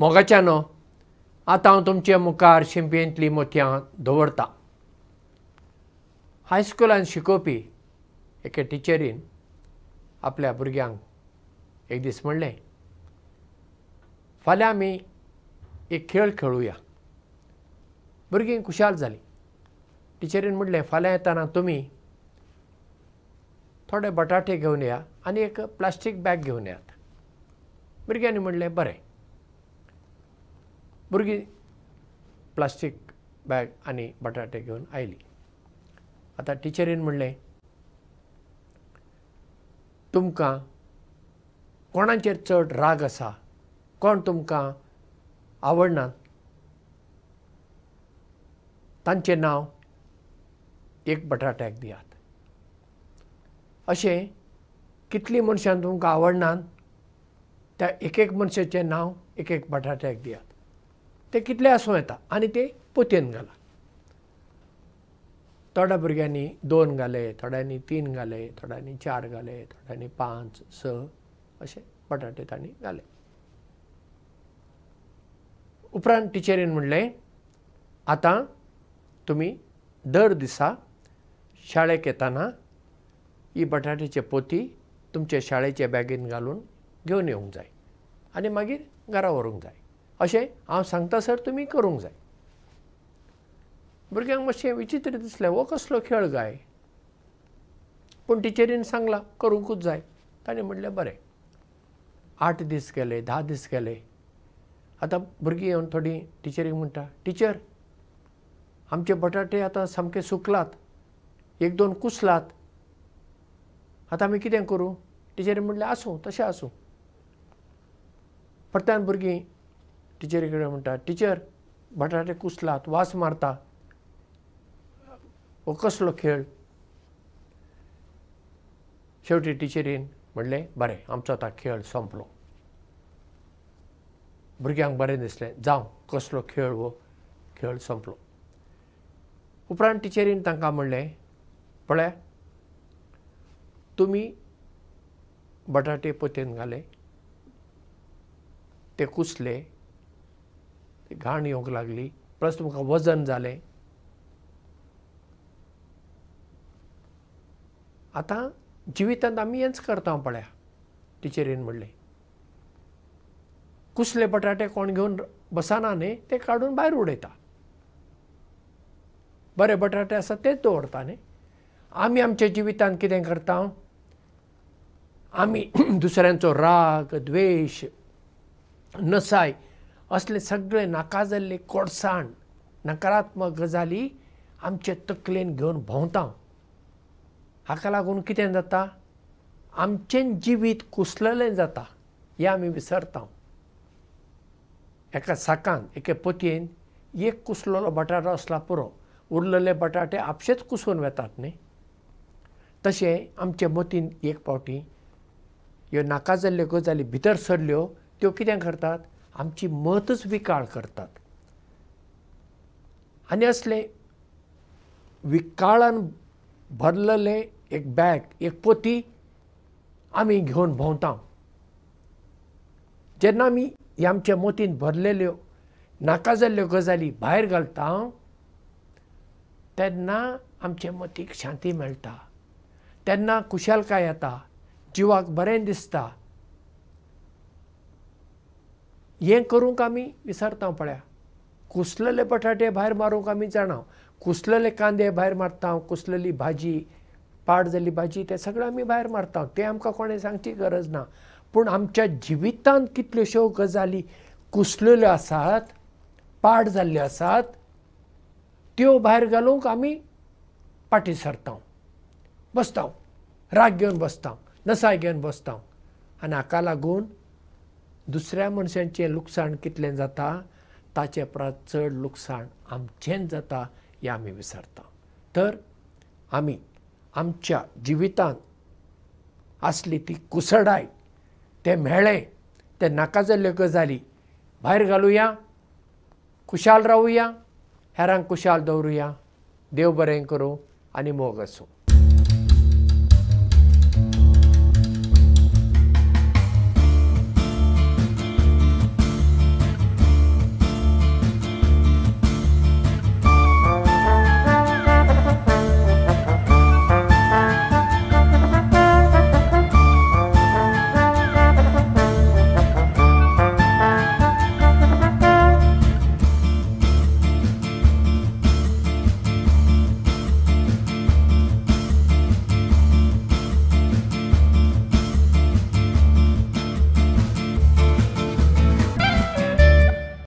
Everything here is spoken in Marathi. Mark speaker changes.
Speaker 1: मोगाच्यान आतां हांव तुमचे मुखार शिंपेंतलीं मोतयां दवरतां हायस्कुलांत शिकोवपी एके टिचरीन आपल्या भुरग्यांक एक दीस म्हणलें फाल्यां आमी एक खेळ खेळुया भुरगीं खुशाल जालीं टिचरीन म्हणलें फाल्यां येताना तुमी थोडे बटाटे घेवन या आनी एक प्लास्टीक बॅग घेवन येयात भुरग्यांनी म्हणलें बरें भुरगीं प्लास्टीक बॅग आनी बटाटे घेवन आयली आतां टिचरीन म्हणलें तुमकां कोणाचेर चड राग आसा कोण तुमकां आवडना तांचें नांव एक बटाट्याक दियात अशें कितलीं मनशां तुमकां आवडनात त्या एक एक मनशाचें नांव एक एक बटाट्याक दियात ते कितले आसूं येता आनी ते पोतयेन घाला थोड्या भुरग्यांनी दोन घाले थोड्यांनी तीन घाले थोड्यांनी चार घाले थोड्यांनी पांच स अशे बटाटे तांणी घाले उपरांत टिचरीन म्हणलें आतां तुमी दर दिसा शाळेक येताना ही बटाट्याचे पोती तुमच्या शाळेच्या बॅगेन घालून घेवन येवंक जाय आनी मागीर घरा व्हरूंक जाय अशें हांव सांगता सर तुमी करूंक जाय भुरग्यांक मातशें विचित्र दिसलें हो कसलो खेळ काय पूण टिचरीन सांगलां करूंकूच जाय ताणें म्हणलें बरें आठ दीस गेले धा दीस गेले आतां भुरगीं येवन थोडीं टिचरीक म्हणटा टिचर आमचे बटाटे आतां सामके सुकलात एक दोन कुसलात आतां आमी कितें करूं टिचरी म्हणलें आसूं तशें आसूं परत्यान भुरगीं टिचरी कडेन म्हणटा टिचर बटाटे कुसलात वास मारता व कसलो खेळ शेवटी टिचरीन म्हणले बरें आमचो आतां खेळ संपलो भुरग्यांक बरें दिसलें जावं कसलो खेळ हो खेळ संपलो उपरांत टिचरीन तांकां म्हणलें पळया तुमी बटाटे पोतयेन घाले ते कुसले घाण येवंक लागली प्लस तुमकां वजन जालें आतां जिवितांत आमी हेंच करता पळया टिचरीन म्हणलें कुसले बटाटे कोण घेवन बसाना न्ही ते काडून भायर उडयता बरे बटाटे आसा तेच दवरता न्ही आमी आमच्या जिवितांत कितें करता आमी दुसऱ्यांचो राग द्वेश नसाय असले सगळे नाकाजल्ले कोडसाण नकारात्मक गजाली आमचे तकलेन घेवन भोंवता हाका लागून कितें जाता आमचें जिवीत कुसललें जाता हें आमी विसरता एका साकान एके पोतयेन एक कुसलोलो बटाटो असला पुरो उरलेले बटाटे आपशेच कुसून वेतात न्ही तशें आमचे मतीन एक पावटी ह्यो नाका जाल्ल्यो गजाली भितर सरल्यो त्यो कितें करतात आमची मतच विकाळ करतात आणि असले विकाळान भरलेले एक बॅग एक पोती आम्ही घेऊन भोंवता जेव्हा आम्ही आमच्या मोतीन भरलेल्यो नाका जाल्ल्यो गजाली भायर घालता तेन्ना आमच्या मतीक शांती मेळटा तेन्ना खुशालकाय येता जिवाक बरें दिसता हें करूंक आमी विसरता पळया कुसलले बटाटे भायर मारूंक आमी जाणा कुसलले कांदे भायर मारता कुसलली भाजी पाड जाल्ली भाजी ते सगळें आमी भायर मारता तें आमकां कोणें सांगची गरज ना पूण आमच्या जिवितांत कितल्योश्यो गजाली कुसलेल्यो आसात पाड जाल्ल्यो आसात त्यो भायर घालूंक आमी पाटी सरता बसता राग घेवन बसता नसाय घेवन बसता आनी हाका लागून दुसऱ्या मनशांचे लुकसाण कितलें जाता ताचे परस चड लुकसाण आमचेंच जाता हें आमी विसरता तर आमी आमच्या जिवितांत आसली ती कुसडाय ते मेळ्ळें ते नाका जाल्ल्यो गजाली भायर घालुया खुशाल रावुया हेरांक खुशाल दवरुया देव बरें करूं आनी मोग आसूं